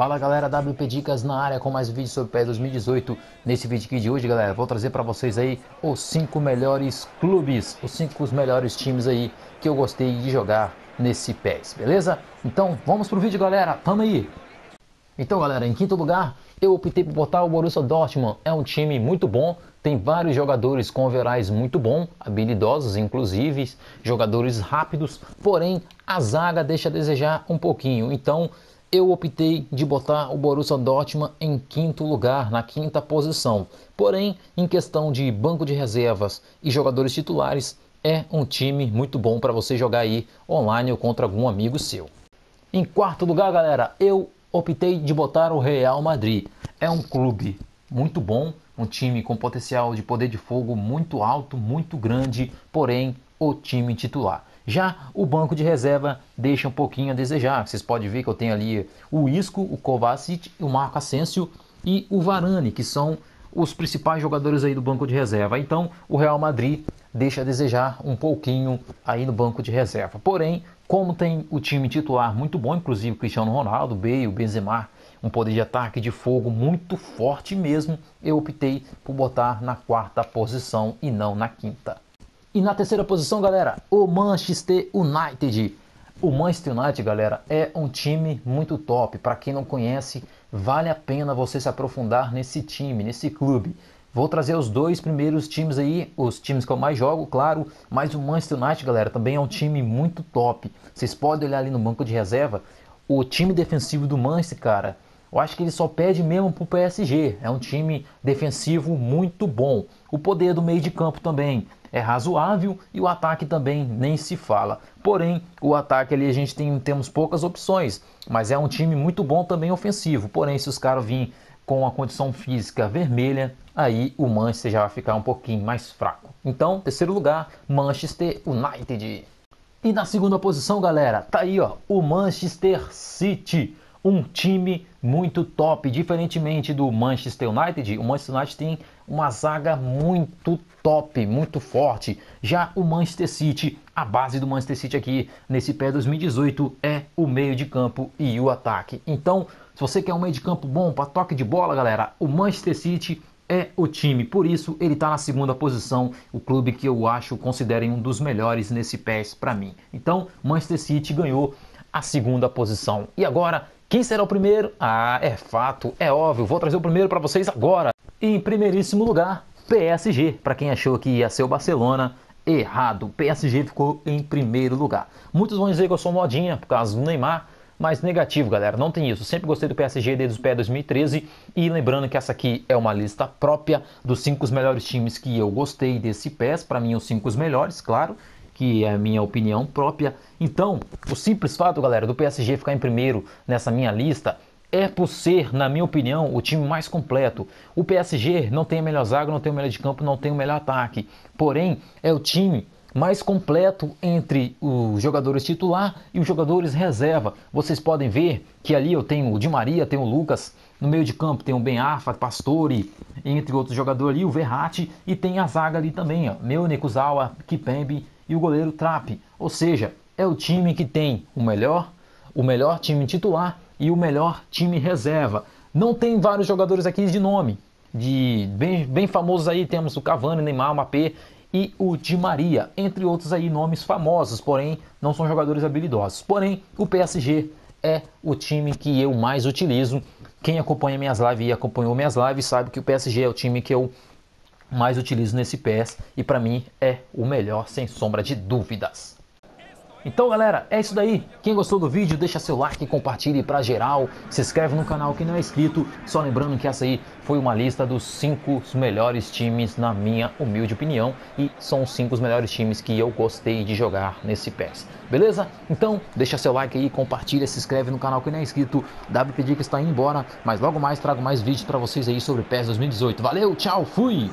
Fala galera, WP Dicas na área com mais um vídeo sobre PES 2018. Nesse vídeo aqui de hoje, galera, vou trazer para vocês aí os 5 melhores clubes, os 5 melhores times aí que eu gostei de jogar nesse PES, beleza? Então, vamos pro vídeo, galera. Tamo aí. Então, galera, em quinto lugar, eu optei por botar o Borussia Dortmund. É um time muito bom, tem vários jogadores com overais muito bom, habilidosos inclusive, jogadores rápidos, porém a zaga deixa a desejar um pouquinho. Então, eu optei de botar o Borussia Dortmund em quinto lugar, na quinta posição. Porém, em questão de banco de reservas e jogadores titulares, é um time muito bom para você jogar aí online ou contra algum amigo seu. Em quarto lugar, galera, eu optei de botar o Real Madrid. É um clube muito bom, um time com potencial de poder de fogo muito alto, muito grande, porém o time titular. Já o banco de reserva deixa um pouquinho a desejar. Vocês podem ver que eu tenho ali o Isco, o Kovacic, o Marco Asensio e o Varane, que são os principais jogadores aí do banco de reserva. Então, o Real Madrid deixa a desejar um pouquinho aí no banco de reserva. Porém, como tem o time titular muito bom, inclusive Cristiano Ronaldo, o Bale, Benzema, um poder de ataque de fogo muito forte mesmo, eu optei por botar na quarta posição e não na quinta. E na terceira posição, galera, o Manchester United. O Manchester United, galera, é um time muito top. Para quem não conhece, vale a pena você se aprofundar nesse time, nesse clube. Vou trazer os dois primeiros times aí, os times que eu mais jogo, claro, mas o Manchester United, galera, também é um time muito top. Vocês podem olhar ali no banco de reserva, o time defensivo do Manchester, cara, eu acho que ele só pede mesmo para o PSG. É um time defensivo muito bom. O poder do meio de campo também é razoável e o ataque também nem se fala. Porém, o ataque ali a gente tem, temos poucas opções, mas é um time muito bom também ofensivo. Porém, se os caras virem com a condição física vermelha, aí o Manchester já vai ficar um pouquinho mais fraco. Então, terceiro lugar, Manchester United. E na segunda posição, galera, tá aí ó, o Manchester City um time muito top. Diferentemente do Manchester United, o Manchester United tem uma zaga muito top, muito forte. Já o Manchester City, a base do Manchester City aqui nesse pé 2018 é o meio de campo e o ataque. Então, se você quer um meio de campo bom para toque de bola, galera, o Manchester City é o time. Por isso, ele está na segunda posição, o clube que eu acho considerem um dos melhores nesse pé para mim. Então, Manchester City ganhou a segunda posição. E agora, quem será o primeiro? Ah, é fato, é óbvio, vou trazer o primeiro para vocês agora. Em primeiríssimo lugar, PSG. Para quem achou que ia ser o Barcelona, errado. PSG ficou em primeiro lugar. Muitos vão dizer que eu sou modinha por causa do Neymar, mas negativo, galera. Não tem isso. Sempre gostei do PSG desde o pé 2013. E lembrando que essa aqui é uma lista própria dos cinco melhores times que eu gostei desse PES. Para mim, os cinco melhores, claro que é a minha opinião própria. Então, o simples fato, galera, do PSG ficar em primeiro nessa minha lista é por ser, na minha opinião, o time mais completo. O PSG não tem a melhor zaga, não tem o melhor de campo, não tem o melhor ataque. Porém, é o time mais completo entre os jogadores titular e os jogadores reserva. Vocês podem ver que ali eu tenho o Di Maria, tenho o Lucas, no meio de campo tem o Ben Arfa, Pastore, entre outros jogadores ali, o Verratti e tem a zaga ali também, ó, Meu Nekuzawa, Kipembe e o goleiro Trap, Ou seja, é o time que tem o melhor, o melhor time titular e o melhor time reserva. Não tem vários jogadores aqui de nome, de bem, bem famosos aí temos o Cavani, Neymar, Mbappé e o Di Maria, entre outros aí nomes famosos, porém não são jogadores habilidosos. Porém, o PSG é o time que eu mais utilizo. Quem acompanha minhas lives e acompanhou minhas lives sabe que o PSG é o time que eu mais utilizo nesse PS e para mim é o melhor, sem sombra de dúvidas. Então galera, é isso daí. Quem gostou do vídeo, deixa seu like, compartilhe pra geral, se inscreve no canal que não é inscrito. Só lembrando que essa aí foi uma lista dos 5 melhores times na minha humilde opinião e são os 5 melhores times que eu gostei de jogar nesse PES. Beleza? Então, deixa seu like aí, compartilha, se inscreve no canal que não é inscrito. WPD que está indo embora, mas logo mais trago mais vídeos para vocês aí sobre PES 2018. Valeu, tchau, fui!